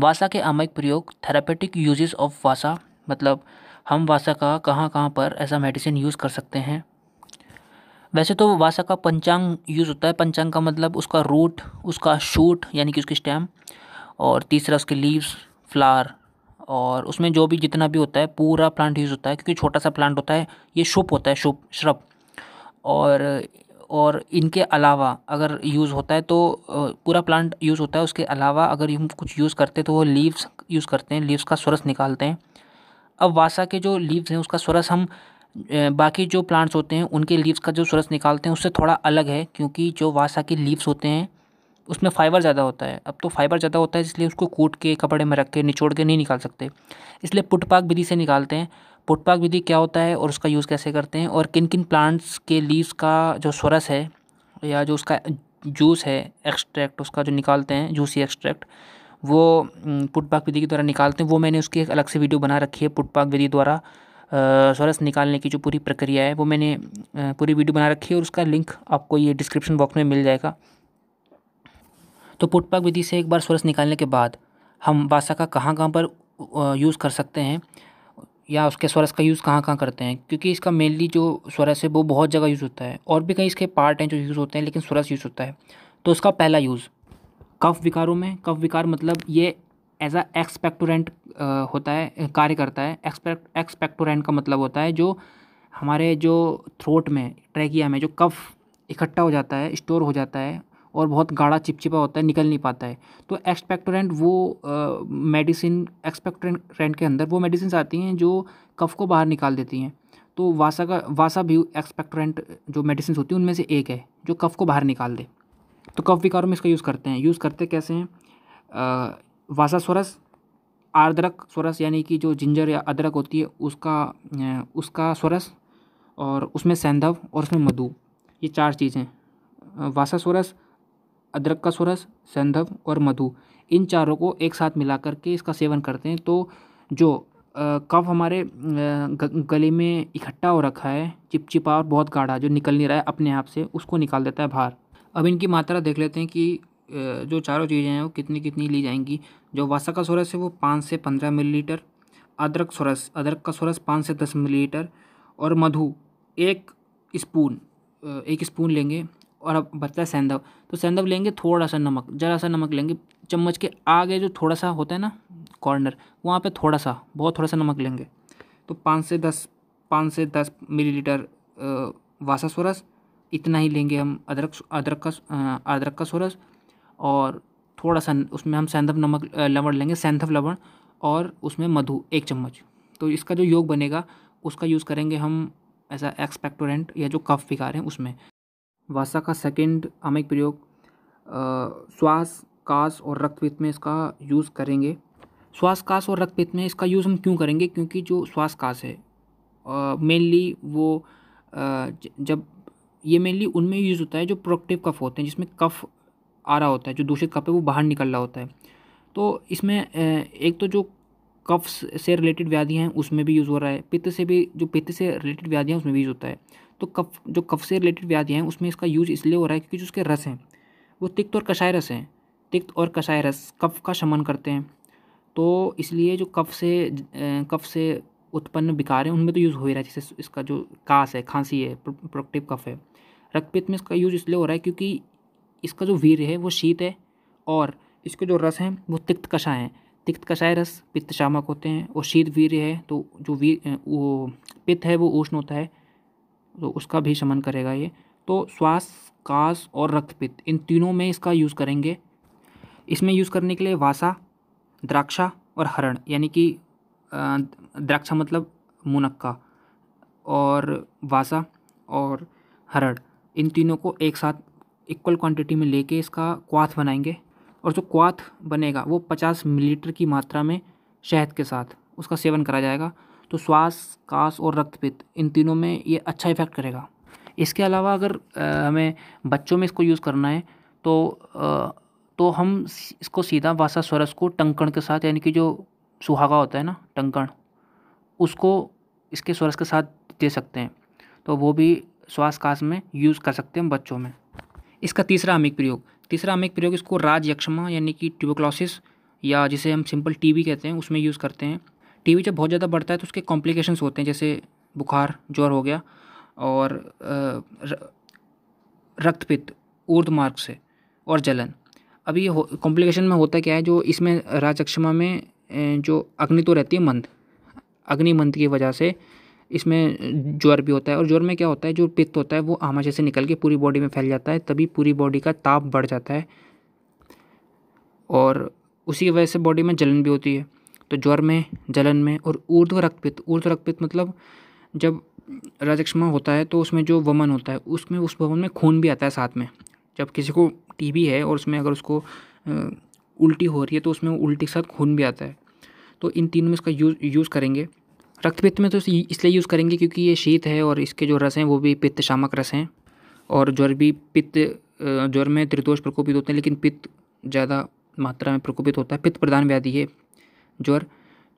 वासा के अमायिक प्रयोग therapeutic uses of वासा मतलब हम वासा का कहाँ कहाँ पर ऐसा मेडिसिन यूज़ कर सकते हैं वैसे तो वासा का पंचांग यूज़ होता है पंचांग का मतलब उसका रूट उसका शूट यानी कि उसकी स्टेम और तीसरा उसके लीव्स फ्लावर और उसमें जो भी जितना भी होता है पूरा प्लांट यूज़ होता है क्योंकि छोटा सा प्लांट होता है ये शुप होता है शुप श्रप और और इनके अलावा अगर यूज़ होता है तो पूरा प्लांट यूज़ होता है उसके अलावा अगर हम कुछ यूज़ करते हैं तो वो लीव्स यूज़ करते हैं लीव्स का स्वरस निकालते हैं अब वासा के जो लीव्स हैं उसका स्वरस हम बाकी जो प्लांट्स होते हैं उनके लीव्स का जो स्वरस निकालते हैं उससे थोड़ा अलग है क्योंकि जो वासा के लीव्स होते हैं उसमें फाइबर ज़्यादा होता है अब तो फाइबर ज़्यादा होता है इसलिए उसको कूट के कपड़े में रख के निचोड़ के नहीं निकाल सकते इसलिए पुटपाक विधि से निकालते हैं पुटपाक विधि क्या होता है और उसका यूज़ कैसे करते हैं और किन किन प्लांट्स के लीव्स का जो स्वरस है या जो उसका जूस है एक्सट्रैक्ट उसका जो निकालते हैं जूसी एक्सट्रैक्ट वो पुटपाक विधि के द्वारा निकालते हैं वो मैंने उसकी एक अलग से वीडियो बना रखी है पुटपाक विधि द्वारा स्वरस निकालने की जो पूरी प्रक्रिया है वो मैंने पूरी वीडियो बना रखी है और उसका लिंक आपको ये डिस्क्रिप्शन बॉक्स में मिल जाएगा तो पुटपाक विधि से एक बार स्वरस निकालने के बाद हम बासा का कहाँ कहाँ पर यूज़ कर सकते हैं या उसके स्वरस का यूज़ कहाँ कहाँ करते हैं क्योंकि इसका मेनली जो स्वरस है वो बहुत जगह यूज़ होता है और भी कई इसके पार्ट हैं जो यूज़ होते हैं लेकिन स्वरस यूज़ होता है तो उसका पहला यूज़ कफ विकारों में कफ विकार मतलब ये एज आ एक्सपेक्टोरेंट होता है कार्य करता है एक्सपेक्ट एक्सपेक्टोरेंट का मतलब होता है जो हमारे जो थ्रोट में ट्रैकिया में जो कफ इकट्ठा हो जाता है स्टोर हो जाता है और बहुत गाढ़ा चिपचिपा होता है निकल नहीं पाता है तो एक्सपेक्टोरेंट वो मेडिसिन एक्सपेक्टोरेंट के अंदर वो मेडिसिन आती हैं जो कफ को बाहर निकाल देती हैं तो वासा का वासा भी एक्सपेक्टोरेंट जो मेडिसिन होती हैं उनमें से एक है जो कफ को बाहर निकाल दे तो कफ विकारों में इसका यूज़ करते हैं यूज़ करते कैसे हैं वासा सोरस आर्द्रक सोरस यानी कि जो जिंजर या अदरक होती है उसका उसका सोरस और उसमें सैंधव और उसमें मधु ये चार चीज़ें वासा सोरस अदरक का सुरस सेंधव और मधु इन चारों को एक साथ मिला करके इसका सेवन करते हैं तो जो कफ हमारे गले में इकट्ठा हो रखा है चिपचिपा और बहुत गाढ़ा जो निकल नहीं रहा है अपने आप से उसको निकाल देता है बाहर अब इनकी मात्रा देख लेते हैं कि जो चारों चीज़ें हैं वो कितनी कितनी ली जाएंगी जो वासा का सुरस है वो पाँच से पंद्रह मिलीलीटर अदरक सोरस अदरक का सुरस पाँच से दस मिलीलीटर और मधु एक स्पून एक स्पून लेंगे और अब बचता है सेंधव तो सेंधव लेंगे थोड़ा सा नमक ज़रा सा नमक लेंगे चम्मच के आगे जो थोड़ा सा होता है ना कॉर्नर वहाँ पे थोड़ा सा बहुत थोड़ा सा नमक लेंगे तो पाँच से दस पाँच से दस मिलीलीटर वासा सोरस इतना ही लेंगे हम अदरक अदरक का अदरक का सोरस और थोड़ा सा उसमें हम सेंधव नमक लवण लेंगे सेंधव लवण और उसमें मधु एक चम्मच तो इसका जो योग बनेगा उसका यूज़ करेंगे हम ऐसा एक्सपेक्टोरेंट या जो कफ रहे हैं उसमें वासा का सेकंड अमिक प्रयोग श्वास काश और रक्तपित में इसका यूज़ करेंगे श्वास काश और रक्तपित में इसका यूज़ हम क्यों करेंगे क्योंकि जो श्वास काश है मेनली वो जब ये मेनली उनमें यूज़ होता है जो प्रोडक्टिव कफ होते हैं जिसमें कफ आ रहा होता है जो दूषित कफ है वो बाहर निकल रहा होता है तो इसमें एक तो जो कफ से रिलेटेड व्याधियाँ हैं उसमें भी यूज़ हो रहा है पित्त से भी जो पित्त से रिलेटेड व्याधियाँ उसमें भी यूज़ होता है तो कफ जो कफ से रिलेटेड व्याधियाँ हैं उसमें इसका यूज इसलिए हो रहा है क्योंकि जो उसके रस हैं वो तिक्त और कषाय रस हैं तिक्त और कषाय रस कफ का शमन करते हैं तो इसलिए जो कफ से कफ से उत्पन्न विकार हैं उनमें तो यूज़ हो ही रहा है जैसे इसका जो कास है खांसी है प्रोक्टिव कफ है रक्तपित्त में इसका यूज़ इसलिए हो रहा है क्योंकि इसका जो वीर है वो शीत है और इसके जो रस हैं वो तिक्त कषाय हैं तिक्त कषाय रस पित्त शामक होते हैं और शीत वीर है तो जो वीर वो पित्त है वो उष्ण होता है तो उसका भी शमन करेगा ये तो श्वास कास और रक्तपित्त इन तीनों में इसका यूज़ करेंगे इसमें यूज़ करने के लिए वासा द्राक्षा और हरण यानी कि द्राक्षा मतलब मुनक्का और वासा और हरड़ इन तीनों को एक साथ इक्वल क्वांटिटी में लेके इसका क्वाथ बनाएंगे और जो क्वाथ बनेगा वो 50 मिलीलीटर की मात्रा में शहद के साथ उसका सेवन करा जाएगा तो श्वास काश और रक्तपित इन तीनों में ये अच्छा इफ़ेक्ट करेगा इसके अलावा अगर हमें बच्चों में इसको यूज़ करना है तो तो हम इसको सीधा वासा स्वरस को टंकण के साथ यानी कि जो सुहागा होता है ना टंकण उसको इसके स्वरस के साथ दे सकते हैं तो वो भी श्वास काश में यूज़ कर सकते हैं बच्चों में इसका तीसरा अमिक प्रयोग तीसरा अमिक प्रयोग इसको राज यक्षमा यानी कि ट्यूबोक्लोसिस या जिसे हम सिंपल टीबी कहते हैं उसमें यूज़ करते हैं टीबी जब बहुत ज़्यादा बढ़ता है तो उसके कॉम्प्लिकेशंस होते हैं जैसे बुखार ज्वर हो गया और रक्तपित ऊर्ध मार्ग से और जलन अभी कॉम्प्लिकेशन में होता क्या है जो इसमें राजक्षमा में जो अग्नि तो रहती है मंद अग्नि मंद की वजह से इसमें ज्वर भी होता है और ज्वर में क्या होता है जो पित्त होता है वो आमाशय से निकल के पूरी बॉडी में फैल जाता है तभी पूरी बॉडी का ताप बढ़ जाता है और उसी की वजह से बॉडी में जलन भी होती है तो ज्वर में जलन में और ऊर्ध्व रक्तपित ऊर्ध्व रक्तपित मतलब जब राजक्षमा होता है तो उसमें जो वमन होता है उसमें उस भवन में खून भी आता है साथ में जब किसी को टीबी है और उसमें अगर उसको उल्टी हो रही है तो उसमें उल्टी के साथ खून भी आता है तो इन तीनों में इसका यूज़ यूज़ करेंगे रक्तपित्त में तो इसलिए यूज़ करेंगे क्योंकि ये शीत है और इसके जो रस हैं वो भी पित्त शामक रस हैं और ज्वर भी पित्त ज्वर में त्रिदोष प्रकोपित होते हैं लेकिन पित्त ज़्यादा मात्रा में प्रकोपित होता है पित्त प्रधान व्याधि है ज्वर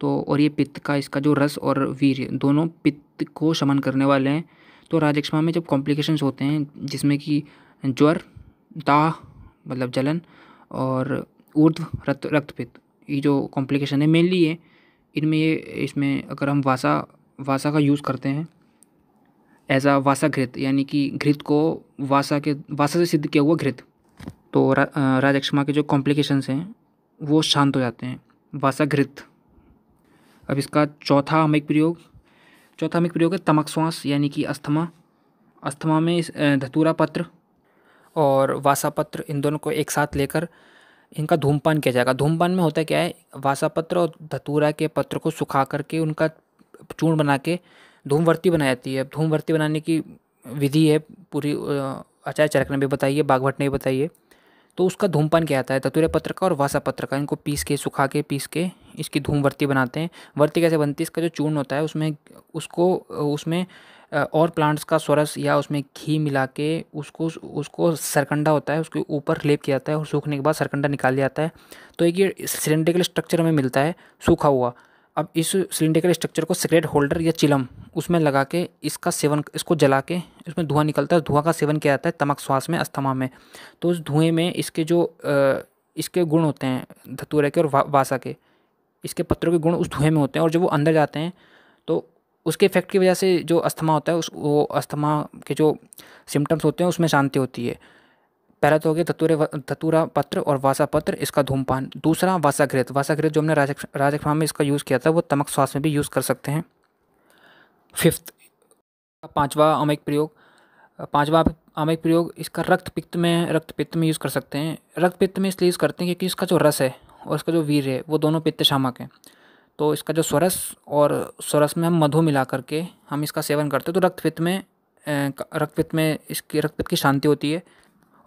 तो और ये पित्त का इसका जो रस और वीर दोनों पित्त को शमन करने वाले हैं तो राजक्षमा में जब कॉम्प्लिकेशंस होते हैं जिसमें कि ज्वर दाह मतलब जलन और ऊर्ध रक्त रक्तपित्त ये जो कॉम्प्लिकेशन है मेनली ये इनमें ये इसमें अगर हम वासा वासा का यूज़ करते हैं एज आ वासा घृत यानी कि घृत को वासा के वासा से सिद्ध किया हुआ घृत तो रा, राजक्षमा के जो कॉम्प्लिकेशंस हैं वो शांत हो जाते हैं वासाघृत अब इसका चौथा अमिक प्रयोग चौथा अमिक प्रयोग है तमक श्वास यानी कि अस्थमा अस्थमा में इस धतूरा पत्र और वासापत्र इन दोनों को एक साथ लेकर इनका धूमपान किया जाएगा धूमपान में होता क्या है वासापत्र और धतूरा के पत्र को सुखा करके उनका चूर्ण बना के धूमवर्ती बनाई जाती है धूमवर्ती बनाने की विधि है पूरी आचार्य चरक ने भी बताइए है ने भी बताइए तो उसका धूमपान क्या आता है ततुरे पत्र का और वासा पत्र का इनको पीस के सुखा के पीस के इसकी धूमवर्ती बनाते हैं वर्ती कैसे बनती है इसका जो चूर्ण होता है उसमें उसको उसमें और प्लांट्स का स्वरस या उसमें घी मिला के उसको उसको सरकंडा होता है उसके ऊपर लेप किया जाता है और सूखने के बाद सरकंडा निकाल दिया जाता है तो एक ये सिलेंड्रिकल स्ट्रक्चर में मिलता है सूखा हुआ अब इस सिलेंडर के स्ट्रक्चर को सिगरेट होल्डर या चिलम उसमें लगा के इसका सेवन इसको जला के इसमें धुआं निकलता है धुआं का सेवन किया जाता है तमक श्वास में अस्थमा में तो उस धुएँ में इसके जो इसके गुण होते हैं धतूरे के और वा, वासा के इसके पत्रों के गुण उस धुएँ में होते हैं और जब वो अंदर जाते हैं तो उसके इफेक्ट की वजह से जो अस्थमा होता है उस वो अस्थमा के जो सिम्टम्स होते हैं उसमें शांति होती है पहला तो हो गया धतूरे धतूरा पत्र और वासा पत्र इसका धूमपान दूसरा वासाघृत वासाघृत जो हमने राजस्थान में इसका यूज़ किया था वो तमक श्वास में भी यूज़ कर सकते हैं फिफ्थ पांचवा अमेक प्रयोग पांचवा अमिक प्रयोग इसका रक्त पित्त में रक्त पित्त में यूज़ कर सकते हैं रक्त पित्त में इसलिए यूज़ करते हैं क्योंकि इसका जो रस है और इसका जो वीर है वो दोनों पित्त शामक हैं तो इसका जो स्वरस और स्वरस में हम मधु मिला करके हम इसका सेवन करते हैं तो रक्त पित्त में रक्त पित्त में इसकी रक्त पित्त की शांति होती है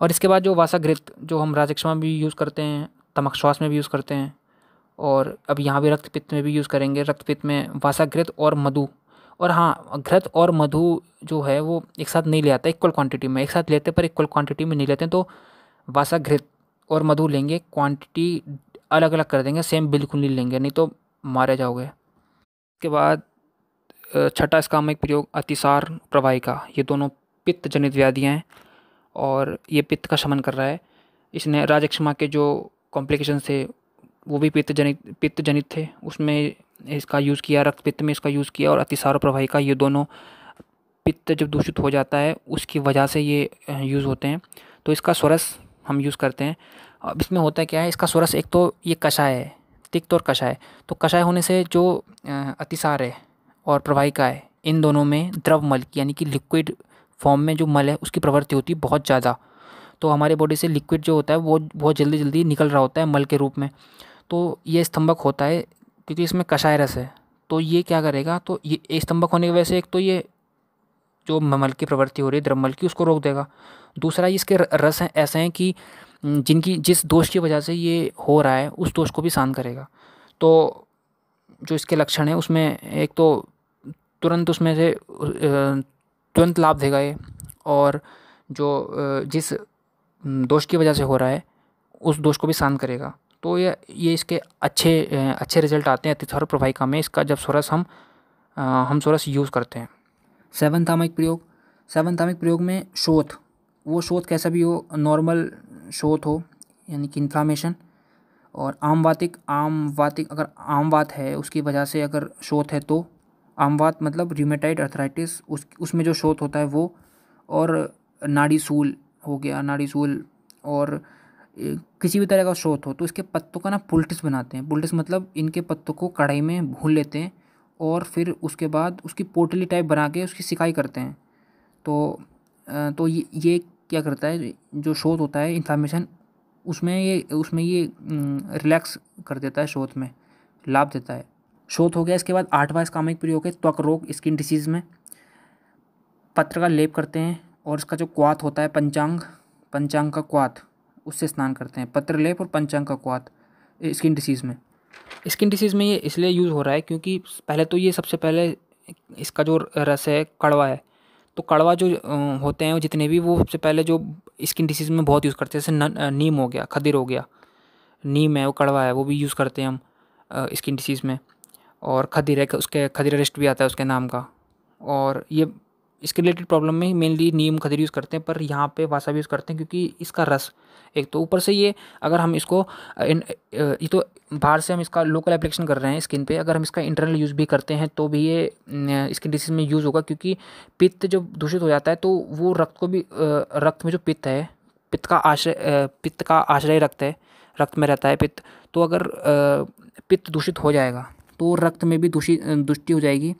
और इसके बाद जो वासाघृत जो हम राजक्षमा में भी यूज़ करते हैं श्वास में भी यूज़ करते हैं और अब यहाँ भी रक्तपित्त में भी यूज़ करेंगे रक्तपित्त में वासाघृत और मधु और हाँ घृत और मधु जो है वो एक साथ नहीं ले आता इक्वल क्वांटिटी में एक साथ लेते पर इक्वल क्वांटिटी में नहीं लेते तो वासाघृत और मधु लेंगे क्वांटिटी अलग अलग कर देंगे सेम बिल्कुल नहीं लेंगे नहीं तो मारे जाओगे इसके बाद छठा इसका हम एक प्रयोग अतिसार प्रवाही का ये दोनों पित्त जनित व्याधियाँ हैं और ये पित्त का शमन कर रहा है इसने राजक्षमा के जो कॉम्प्लिकेशन थे वो भी पित्त जनित पित्त जनित थे उसमें इसका यूज़ किया रक्त पित्त में इसका यूज़ किया और अतिसार और प्रवाहिका ये दोनों पित्त जब दूषित हो जाता है उसकी वजह से ये यूज़ होते हैं तो इसका स्वरस हम यूज़ करते हैं अब इसमें होता है क्या है इसका स्वरस एक तो ये कषाय है तिक्त और कषाय तो कषाय होने से जो अतिसार है और प्रवाहिका है इन दोनों में द्रव मल यानी कि लिक्विड फॉर्म में जो मल है उसकी प्रवृत्ति होती है बहुत ज़्यादा तो हमारे बॉडी से लिक्विड जो होता है वो बहुत जल्दी जल्दी निकल रहा होता है मल के रूप में तो ये स्तंभक होता है क्योंकि इसमें कषाय रस है तो ये क्या करेगा तो ये स्तंभक होने की वजह से एक तो ये जो मल की प्रवृत्ति हो रही है द्रमल की उसको रोक देगा दूसरा इसके रस हैं ऐसे हैं कि जिनकी जिस दोष की वजह से ये हो रहा है उस दोष को भी शांत करेगा तो जो इसके लक्षण हैं उसमें एक तो तुरंत उसमें से तुरंत लाभ देगा ये और जो जिस दोष की वजह से हो रहा है उस दोष को भी शांत करेगा तो ये ये इसके अच्छे अच्छे रिजल्ट आते हैं तिथौर प्रभाविका में इसका जब सोरस हम हम सोरस यूज़ करते हैं सेवन तामिक प्रयोग सेवन तामिक प्रयोग में शोथ वो शोध कैसा भी हो नॉर्मल शोध हो यानी कि इन्फ्लामेशन और आम वातिक आम वातिक अगर आम वात है उसकी वजह से अगर शोध है तो आमवात मतलब रिमेटाइड अर्थराइटिस उस उसमें जो शोथ होता है वो और नाड़ी सूल हो गया नाड़ी सूल और किसी भी तरह का शोथ हो तो इसके पत्तों का ना पुलटिस बनाते हैं पुलटिस मतलब इनके पत्तों को कढ़ाई में भून लेते हैं और फिर उसके बाद उसकी पोटली टाइप बना के उसकी सिकाई करते हैं तो तो ये ये क्या करता है जो शोध होता है इन्फ्लामेशन उसमें ये उसमें ये रिलैक्स कर देता है शोध में लाभ देता है शोध हो गया इसके बाद आठवां इसका हमें प्रयोग है त्वक रोग स्किन डिसीज़ में पत्र का लेप करते हैं और इसका जो क्वात होता है पंचांग पंचांग का क्वात उससे स्नान करते हैं पत्र लेप और पंचांग का क्वात स्किन डिसीज़ में स्किन डिसीज़ में ये इसलिए यूज़ हो रहा है क्योंकि पहले तो ये सबसे पहले इसका जो रस है कड़वा है तो कड़वा जो होते हैं जितने भी वो सबसे पहले जो स्किन डिसीज़ में बहुत यूज़ करते हैं जैसे नीम हो गया खदिर हो गया नीम है वो कड़वा है वो भी यूज़ करते हैं हम स्किन डिसीज़ में और खदीर है उसके खदीर रेस्ट भी आता है उसके नाम का और ये इसके रिलेटेड प्रॉब्लम में मेनली नीम खदीर यूज़ करते हैं पर यहाँ पे वासा भी यूज़ करते हैं क्योंकि इसका रस एक तो ऊपर से ये अगर हम इसको इन, ये तो बाहर से हम इसका लोकल एप्लीकेशन कर रहे हैं स्किन पे अगर हम इसका इंटरनल यूज़ भी करते हैं तो भी ये स्किन डिसीज में यूज़ होगा क्योंकि पित्त जब दूषित हो जाता है तो वो रक्त को भी रक्त में जो पित्त है पित्त का आश्रय पित्त का आश्रय रक्त है रक्त में रहता है पित्त तो अगर पित्त दूषित हो जाएगा तो रक्त में भी दूषित दुष्टि हो जाएगी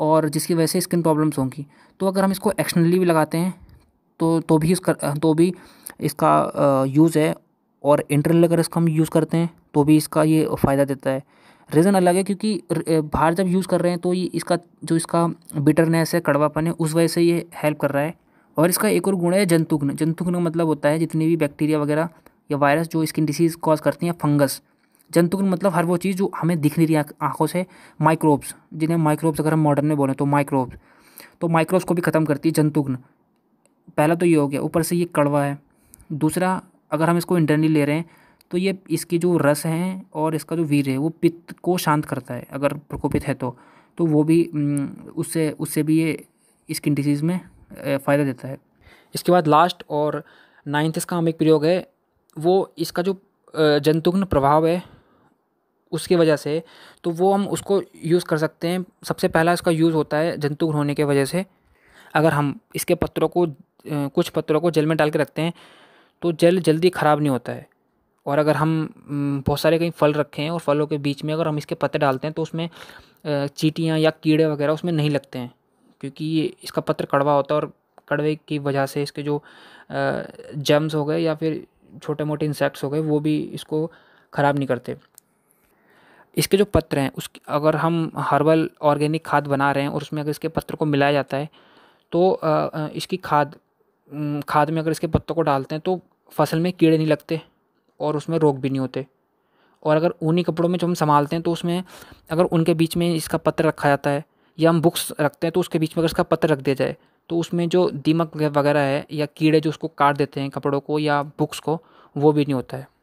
और जिसकी वजह से स्किन प्रॉब्लम्स होंगी तो अगर हम इसको एक्सटर्नली भी लगाते हैं तो तो भी इसका तो भी इसका यूज़ है और इंटरनल अगर इसका हम यूज़ करते हैं तो भी इसका ये फ़ायदा देता है रीज़न अलग है क्योंकि बाहर जब यूज़ कर रहे हैं तो ये इसका जो इसका बिटरनेस है कड़वापन है उस वजह से ये हेल्प कर रहा है और इसका एक और गुण है जंतुघ्न जंतुघ्न मतलब होता है जितनी भी बैक्टीरिया वगैरह या वायरस जो स्किन डिसीज़ कॉज करती हैं फंगस जंतुग्न मतलब हर वो चीज़ जो हमें दिख नहीं रही आँखों से माइक्रोब्स जिन्हें माइक्रोब्स अगर हम मॉडर्न में बोलें तो माइक्रोब्स तो माइक्रोब्स को भी ख़त्म करती है जंतुग्न पहला तो ये हो गया ऊपर से ये कड़वा है दूसरा अगर हम इसको इंटरनली ले रहे हैं तो ये इसकी जो रस हैं और इसका जो वीर है वो पित्त को शांत करता है अगर प्रकोपित है तो तो वो भी उससे उससे भी ये स्किन डिजीज़ में फ़ायदा देता है इसके बाद लास्ट और नाइन्थ इसका हम एक प्रयोग है वो इसका जो जंतुघ्न प्रभाव है उसकी वजह से तो वो हम उसको यूज़ कर सकते हैं सबसे पहला इसका यूज़ होता है जंतु होने के वजह से अगर हम इसके पत्रों को कुछ पत्रों को जल में डाल के रखते हैं तो जल जल्दी ख़राब नहीं होता है और अगर हम बहुत सारे कहीं फल रखे हैं और फलों के बीच में अगर हम इसके पत्ते डालते हैं तो उसमें चीटियाँ या कीड़े वगैरह उसमें नहीं लगते हैं क्योंकि ये इसका पत्र कड़वा होता है और कड़वे की वजह से इसके जो जम्स हो गए या फिर छोटे मोटे इंसेक्ट्स हो गए वो भी इसको ख़राब नहीं करते इसके जो पत्र हैं उस अगर हम हर्बल ऑर्गेनिक खाद बना रहे हैं और उसमें अगर इसके पत्र को मिलाया जाता है तो इसकी खाद खाद में अगर इसके पत्तों को डालते हैं तो फसल में कीड़े नहीं लगते और उसमें रोग भी नहीं होते और अगर ऊनी कपड़ों में जो हम संभालते हैं तो उसमें अगर उनके बीच में इसका पत्र रखा जाता है या हम बुक्स रखते हैं तो उसके बीच में अगर इसका पत्र रख दिया जाए तो उसमें जो दीमक वगैरह है या कीड़े जो उसको काट देते हैं कपड़ों को या बुक्स को वो भी नहीं होता है